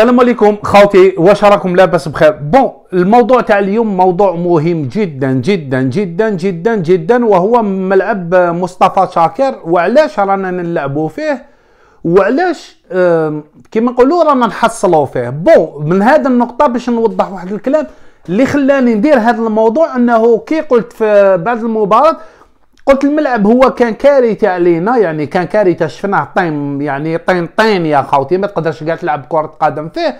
السلام عليكم خوتي واش راكم لاباس بخير بون الموضوع تاع اليوم موضوع مهم جدا جدا جدا جدا جدا وهو ملعب مصطفى شاكر وعلاش رانا نلعبوا فيه وعلاش كيما نقولوا رانا نحصلوا فيه بون من هذه النقطه باش نوضح واحد الكلام اللي خلاني ندير هذا الموضوع انه كي قلت في بعد المباراه قلت الملعب هو كان كارثه علينا يعني كان كارثه شفناه طين يعني طين طين يا خوتي ما تقدرش كاع تلعب كره قدم فيه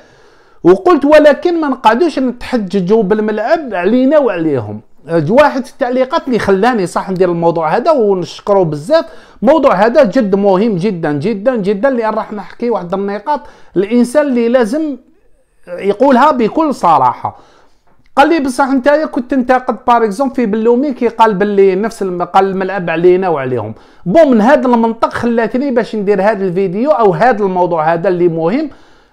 وقلت ولكن ما نقعدوش نتحججوا بالملعب علينا وعليهم واحد التعليقات اللي خلاني صح ندير الموضوع هذا ونشكره بزاف الموضوع هذا جد مهم جدا جدا جدا لان راح نحكي واحد النقاط الانسان اللي لازم يقولها بكل صراحه قال لي بصح نتايا كنت تنتقد باغ في بلومي كي قال باللي نفس قال الملعب علينا وعليهم بو من هذا المنطق خلاتني باش ندير هذا الفيديو او هذا الموضوع هذا اللي مهم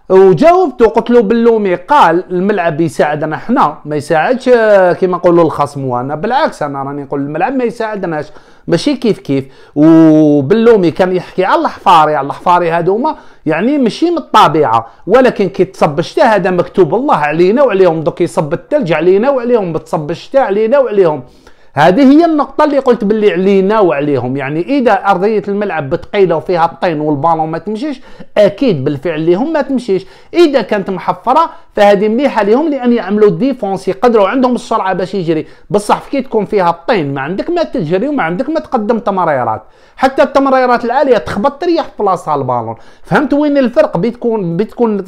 وجاوبته قلت له باللومي قال الملعب يساعدنا حنا ما يساعدش آه، كيما نقولوا الخصم وانا بالعكس انا راني نقول الملعب ما يساعدناش ماشي كيف كيف وباللومي كان يحكي على الحفاري على الحفاري هذوما يعني ماشي من الطبيعه ولكن كي تصب الشتاء هذا مكتوب الله علينا وعليهم دوك يصب الثلج علينا وعليهم بتصب الشتاء علينا وعليهم هذه هي النقطه اللي قلت باللي علينا وعليهم يعني اذا ارضيه الملعب بتقيله وفيها الطين والبالون ما تمشيش اكيد بالفعل ليهم ما تمشيش اذا كانت محفره فهذه مليحه ليهم لان يعملوا ديفونس يقدروا عندهم السرعه باش يجري بصح كي تكون فيها الطين ما عندك ما تجري وما عندك ما تقدم تمريرات حتى التمريرات العاليه تخبط تريح في البالون فهمت وين الفرق بتكون بتكون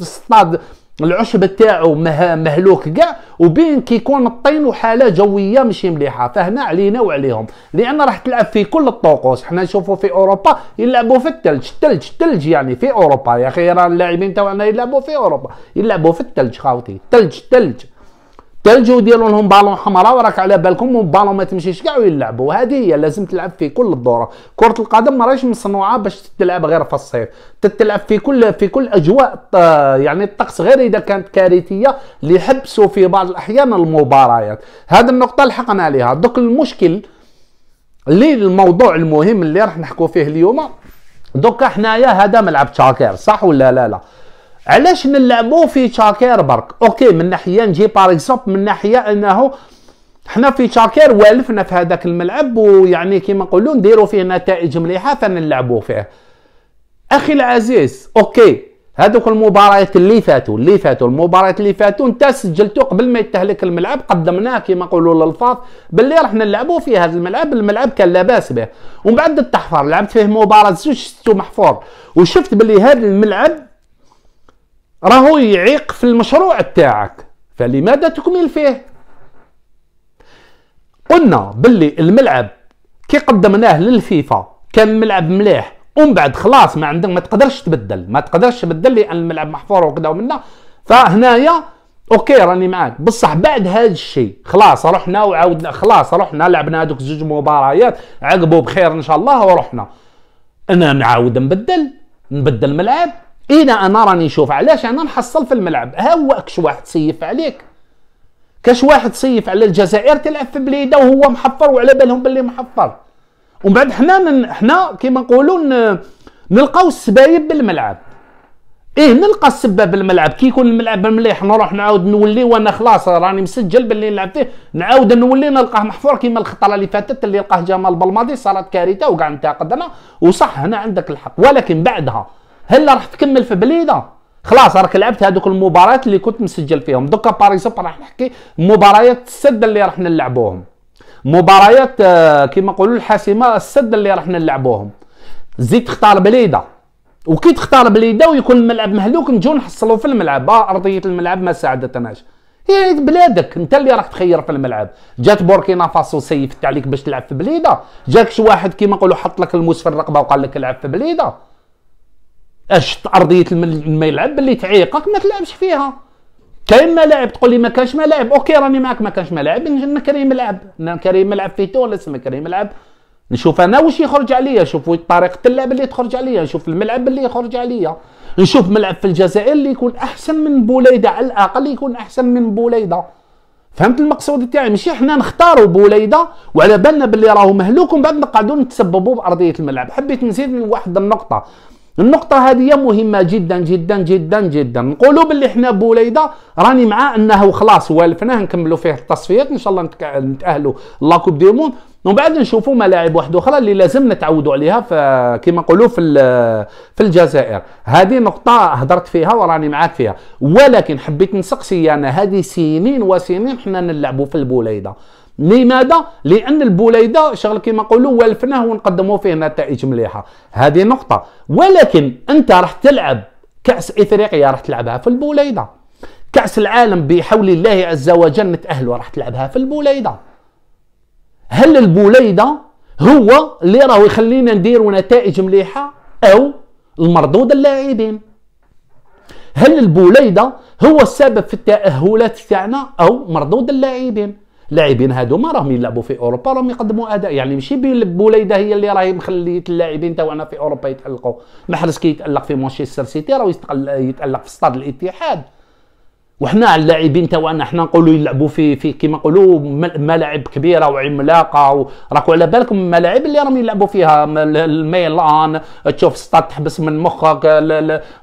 العشب تاعو مهلوك كاع وبين كيكون الطين وحاله جويه ماشي مليحه فهنا علينا وعليهم لان راح تلعب في كل الطقوس حنا نشوفوا في اوروبا يلعبوا في الثلج الثلج الثلج يعني في اوروبا يا اخي راه اللاعبين تاعنا يلعبوا في اوروبا يلعبوا في الثلج خاوتي الثلج الثلج الثلجو ديالهم لهم بالون حمراء وراك على بالكم بالون ما تمشيش كاع ويلعبوا هذه هي لازم تلعب في كل الدوره كره القدم ماهيش مصنوعه باش تلعب غير في الصيف تتلعب في كل في كل اجواء آه، يعني الطقس غير اذا كانت كارثيه اللي حبسوا في بعض الاحيان المباريات هذه النقطه لحقنا عليها دوك المشكل اللي الموضوع المهم اللي راح نحكوا فيه اليوم دوكا حنايا هذا ملعب تشاكير صح ولا لا لا علاش نلعبوا في تشاكير برك اوكي من ناحيه نجي باغ من ناحيه انه حنا في تشاكير والفنا في هذاك الملعب ويعني كيما نقولوا نديروا فيه نتائج مليحه فنلعبوا فيه اخي العزيز اوكي هذوك المباريات اللي فاتوا اللي فاتوا المباريات اللي فاتوا انت سجلتو قبل ما يتهلك الملعب قدمناه كيما نقولوا للفاض باللي راح نلعبوا في هذا الملعب الملعب كان لاباس به ومن بعد التحفر لعبت فيه مباراه زوج ستو محفور وشفت باللي هذا الملعب راهو يعيق في المشروع تاعك فلماذا تكمل فيه قلنا باللي الملعب كي قدمناه للفيفا كان ملعب مليح ومن بعد خلاص ما عندك ما تقدرش تبدل ما تقدرش تبدل لان الملعب محفور وكذا ومنا فهنايا اوكي راني معاك بصح بعد هذا الشيء خلاص رحنا وعاودنا خلاص رحنا لعبنا هذوك زوج مباريات عقبوا بخير ان شاء الله ورحنا انا نعاود نبدل نبدل ملعب انا انا راني نشوف علاش انا نحصل في الملعب هو كش واحد سيف عليك كاش واحد سيف على الجزائر تلعب في بليده وهو محفر وعلى بالهم باللي محفر ومن بعد حنا حنا كيما نقولوا نلقاو السبايب بالملعب ايه نلقى السبه بالملعب كي يكون الملعب مليح نروح نعاود نولي وانا خلاص راني مسجل باللي نلعب فيه نعاود نولي نلقاه محفور كيما الخطره اللي فاتت اللي لقاه جمال بلماضي صارت كارثه وكاع انا وصح هنا عندك الحق ولكن بعدها هلا راح تكمل في بليده خلاص راك لعبت هذوك المباريات اللي كنت مسجل فيهم دوكا باريس راح نحكي مباريات السد اللي راح نلعبوهم مباريات آه، كيما نقولوا الحاسمه السد اللي راح نلعبوهم زيد تختار بليده وكي تختار بليده ويكون الملعب مهلوك نجو نحصلوا في الملعب آه ارضيه الملعب ما ساعدتناش هي يعني بلادك انت اللي راك تخير في الملعب جات بوركينا فاسو سيفت عليك باش تلعب في بليده جاكش واحد كيما نقولوا حط لك الموس في الرقبه وقال لك العب في بليده اش ارضيه الملعب اللي باللي تعيقك ما تلعبش فيها كاين ملاعب تقول لي ما كانش ملاعب اوكي راني معاك ما كانش ملاعب نكري ملعب نكري ملعب في تونس نكري ملعب نشوف انا واش يخرج عليا نشوف طريقه اللعب اللي تخرج عليا نشوف الملعب اللي يخرج عليا نشوف ملعب في الجزائر اللي يكون احسن من بوليده على الاقل يكون احسن من بوليده فهمت المقصود تاعي ماشي حنا نختاروا بوليده وعلى بالنا باللي راهو مهلوك ومن بعد نقعدوا نتسببوا بارضيه الملعب حبيت نزيد واحد النقطه النقطة هذه مهمة جدا جدا جدا جدا نقولوا باللي حنا بوليدة راني مع انه خلاص والفناه نكملوا فيه التصفيات ان شاء الله نتأهلوا لاكوب دي موند ومن بعد نشوفوا ملاعب واحده اخرى اللي لازم نتعودوا عليها كما نقولوا في في الجزائر هذه نقطه هضرت فيها وراني معاك فيها ولكن حبيت نسقسي انا يعني هذه سنين وسنين حنا نلعبوا في البوليده لماذا لان البوليده شغل كما نقولوا والفناه ونقدموا فيه نتائج مليحه هذه نقطه ولكن انت راح تلعب كاس افريقيا راح تلعبها في البوليده كاس العالم بحول الله عز وجل نتاهلوا راح تلعبها في البوليده هل البوليده هو اللي راهو يخلينا نديروا نتائج مليحه او المردود اللاعبين هل البوليده هو السبب في التاهلات تاعنا او مردود اللاعبين اللاعبين ما راهم يلعبوا في اوروبا راهم يقدموا اداء يعني ماشي بوليده هي اللي راهي مخليت اللاعبين تاعنا في اوروبا يتالقوا محرز كي في مانشستر سيتي راهو يتالق في استاد الاتحاد وحنا اللاعبين اللاعبين تاعنا حنا نقولوا يلعبوا في في كما نقولوا ملاعب كبيره وعملاقه راكو على بالكم الملاعب اللي راهم يلعبوا فيها الميلان تشوف ستاد تحبس من مخك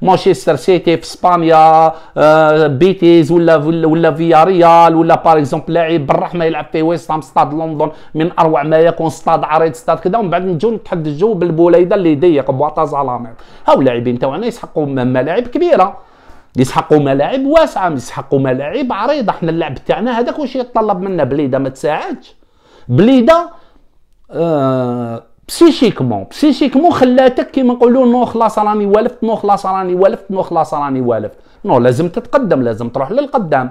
مانشستر سيتي في اسبانيا آه، بيتيز ولا ولا فياريال ولا باغ اكزومبل لاعب بالرحمه يلعب في ويست هام ستاد لندن من اروع ما يكون ستاد عريض ستاد كذا ومن بعد نجيو نتحدجوا بالبوليده اللي ضيق بواطا زالامير هاو اللاعبين تاعنا يسحقوا ملاعب كبيره يسحقوا ملاعب واسعه يسحقوا ملاعب عريضه حنا اللعب تاعنا هذاك واش يتطلب منا بليده ما تساعدش بليده آه بسيشيكمون بسيشيكمون خلاتك كيما نقولوا نو خلاص راني والفت نو خلاص راني والفت نو خلاص راني والفت نو لازم تتقدم لازم تروح للقدام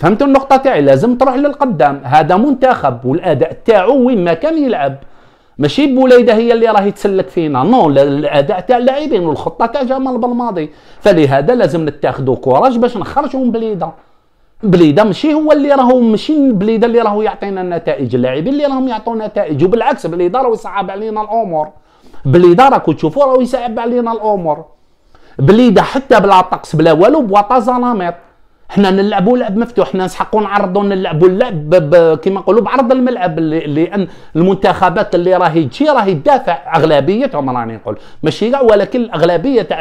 فهمت النقطه تاعي لازم تروح للقدام هذا منتخب والاداء تاعو وين ما كان يلعب ماشي بوليده هي اللي راهي تسلك فينا نو الاداء تاع اللاعبين والخطه تاع جمال بالماضي فلهذا لازم نتاخذوا كوراج باش نخرجوا من بليده بليده ماشي هو اللي راهو ماشي بليده اللي راهو يعطينا النتائج اللاعبين اللي راهم يعطوا نتائج وبالعكس بليده راهو يصعب علينا الامور بليده راكو تشوفوا راهو يصعب علينا الامور بليده حتى بلا طقس بلا والو بواطا زلاميط حنا نلعبوا لعب مفتوح حنا نسحقوا نعرضوا نلعبوا اللعب كما نقولوا بعرض الملعب لان المنتخبات اللي راهي تجي راهي تدافع اغلبيتهم راني نقول ماشي كاع ولكن الاغلبيه تاع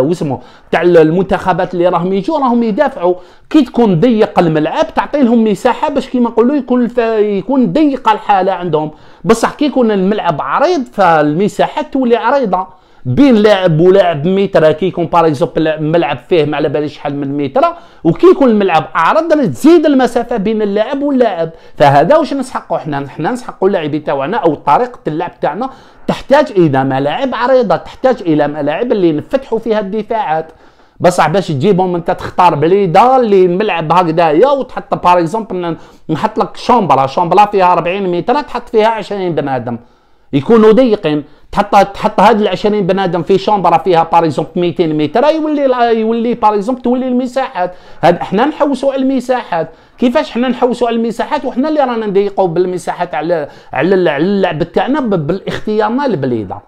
واسمه تاع المنتخبات اللي راهم يجوا راهم يدافعوا كي تكون ضيق الملعب تعطي لهم مساحه باش كما نقولوا يكون يكون ضيقه الحاله عندهم بصح كي يكون الملعب عريض فالمساحات تولي عريضه بين لاعب ولاعب متر كيكون باغ اكزومبل ملعب فيه ما على بالي شحال من وكي وكيكون الملعب اعرض تزيد المسافه بين اللاعب واللاعب فهذا واش نسحقوا حنا حنا نسحقوا اللاعبين تاعنا او طريقه اللعب تاعنا تحتاج الى ملاعب عريضه تحتاج الى ملاعب اللي نفتحوا فيها الدفاعات بصح باش تجيبهم انت تختار بليده اللي الملعب هكذايا وتحط باغ اكزومبل نحط لك شومبرا شومبرا فيها 40 متر تحط فيها 20 بنادم يكونوا ضيقين تحط تحط هاد ال 20 بنادم في شومبرا فيها باريزومب 200 متر يولي آه، يولي باريزومب تولي المساحات هاد احنا نحوسوا على المساحات كيفاش حنا نحوسوا على المساحات وحنا اللي رانا نضيقوا بالمساحات على على اللعب تاعنا بالاختيارنا البليده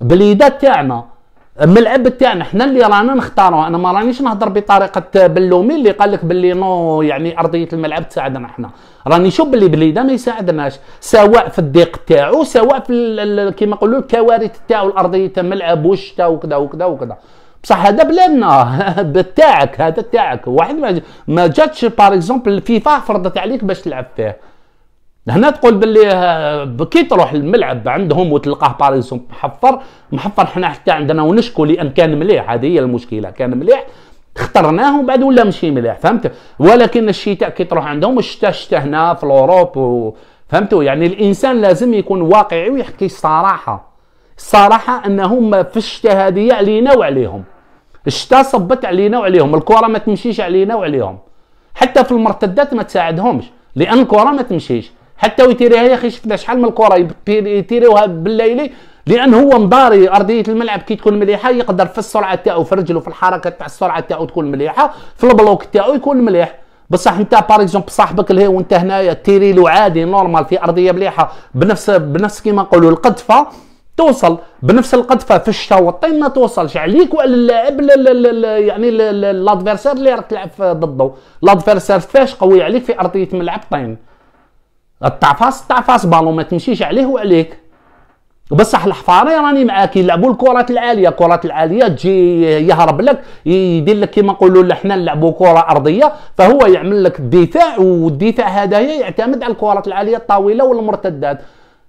بليده تاعنا اما تاعنا حنا اللي رانا نختاروا انا ما رانيش نهضر بطريقه بلومي اللي قال لك باللي نو يعني ارضيه الملعب تساعدنا حنا راني نشوف باللي بليده ما يساعدناش سواء في الضيق تاعو سواء في كيما نقولوا الكوارث تاعو الارضيه تاع الملعب والشتاء وكذا وكذا وكذا بصح هذا بلادنا تاعك هذا تاعك واحد ما جاتش باغ اكزومبل الفيفا فرضت عليك باش تلعب فيه هنا تقول باللي آه، كي تروح الملعب عندهم وتلقاه باريس محفر محفر حنا حتى عندنا ونشكو لان كان مليح هذه هي المشكله كان مليح اخترناه وبعد بعد ولا مشي مليح فهمت ولكن الشتاء كي تروح عندهم الشتاء الشتاء هنا في الاوروب و... فهمتوا يعني الانسان لازم يكون واقعي ويحكي الصراحه الصراحه انهم في الشتاء هذه علينا وعليهم الشتاء صبت علينا وعليهم الكره ما تمشيش علينا وعليهم حتى في المرتدات ما تساعدهمش لان الكره ما تمشيش حتى ويتيريها يا اخي شفنا شحال من الكره يتيريوها بالليلي لان هو مداري ارضيه الملعب كي تكون مليحه يقدر في السرعه تاعو في رجله في الحركه تاع السرعه تاعو تكون مليحه في البلوك تاعو يكون مليح بصح انت باريكزومبل صاحبك اللي وانت هنايا تيري له عادي نورمال في ارضيه مليحه بنفس بنفس كيما نقولوا القدفه توصل بنفس القدفه في الشوط ما توصلش عليك وعلى اللاعب يعني لادفيرسير اللي راك تلعب ضده لادفيرسير فاش قوي عليك في ارضيه ملعب طين التعفاص التعفاص بالون ما تمشيش عليه وعليك بصح الحفاري راني معاك يلعبوا الكرات العاليه الكرات العاليه تجي يهرب لك يدير لك كما نقولوا حنا نلعبوا كره ارضيه فهو يعمل لك الدفاع والدفاع هذايا يعتمد على الكرات العاليه الطويله والمرتدات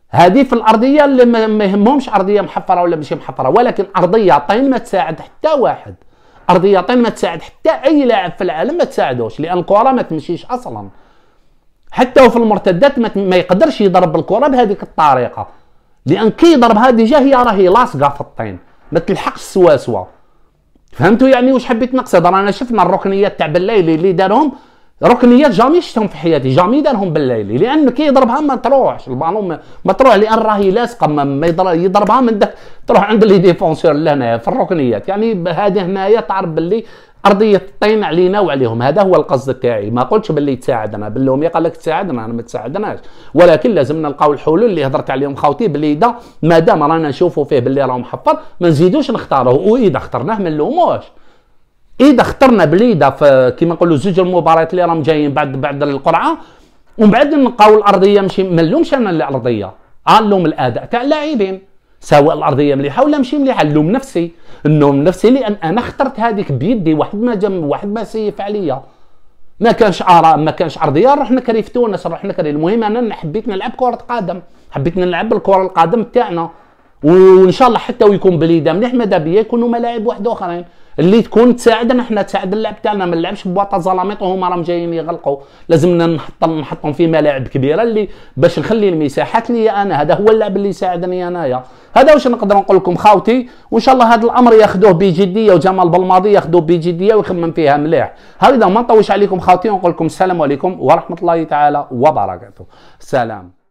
هذه في الارضيه اللي ما يهمهمش ارضيه محفره ولا ماشي محفره ولكن طين ما تساعد حتى واحد طين ما تساعد حتى اي لاعب في العالم ما تساعدوش لان الكره ما تمشيش اصلا حتى وفي المرتدات ما يقدرش يضرب الكره بهذيك الطريقه لان كي يضربها ديجا هي راهي لاصقه في الطين ما تلحقش سوا فهمتوا يعني واش حبيت نقصد رانا شفنا الركنيات تاع بالليلي اللي دارهم ركنيات جامي شفتهم في حياتي جامي دارهم بالليلي لان كي يضربها ما تروحش البالون ما تروح لان راهي لاصقه ما يضربها من داك تروح عند لي ديفونسور لهنا في الركنيات يعني هذه هنايا تعرف باللي ارضيه الطين علينا وعليهم هذا هو القصد تاعي ما قلتش باللي تساعدنا باللومي قال لك تساعدنا انا ما تساعدناش ولكن لازم نلقاو الحلول اللي هضرت عليهم خوتي باللي اذا ما دام رانا نشوفوا فيه باللي راه محفر ما نزيدوش نختاره واذا اخترناه ما نلوموش اذا اخترنا باللي في كيما نقولوا زوج المباريات اللي راهم جايين بعد بعد القرعه ومن بعد نلقاو الارضيه ماشي ما نلومش انا الارضيه آه، نلوم الاداء تاع اللاعبين سواء الارضيه مليحه ولا ماشي مليحه نلوم نفسي النوم النفسي لان انا اخترت هذيك بيدي واحد ما جم واحد ما سيف عليا ما كانش اراء ما كانش ارضيه رحنا كري في تونس رحنا كري المهم انا حبيت نلعب كره قدم حبيت نلعب الكره القدم تاعنا وان شاء الله حتى ويكون بليده مليح ماذا بيا يكونوا ملاعب واحد اخرين اللي تكون تساعدنا احنا تساعد اللعب تاعنا ما نلعبش بواطا زلاميط وهما راهم جايين يغلقوا لازمنا نحط نحطهم في ملاعب كبيره اللي باش نخلي المساحات لي انا هذا هو اللعب اللي يساعدني انايا هذا واش نقدر نقول لكم خاوتي وان شاء الله هذا الامر ياخذوه بجديه وجمال بالماضي ياخذوه بجديه ويخمم فيها مليح هذا ما نطوش عليكم خاوتي ونقول لكم السلام عليكم ورحمه الله تعالى وبركاته سلام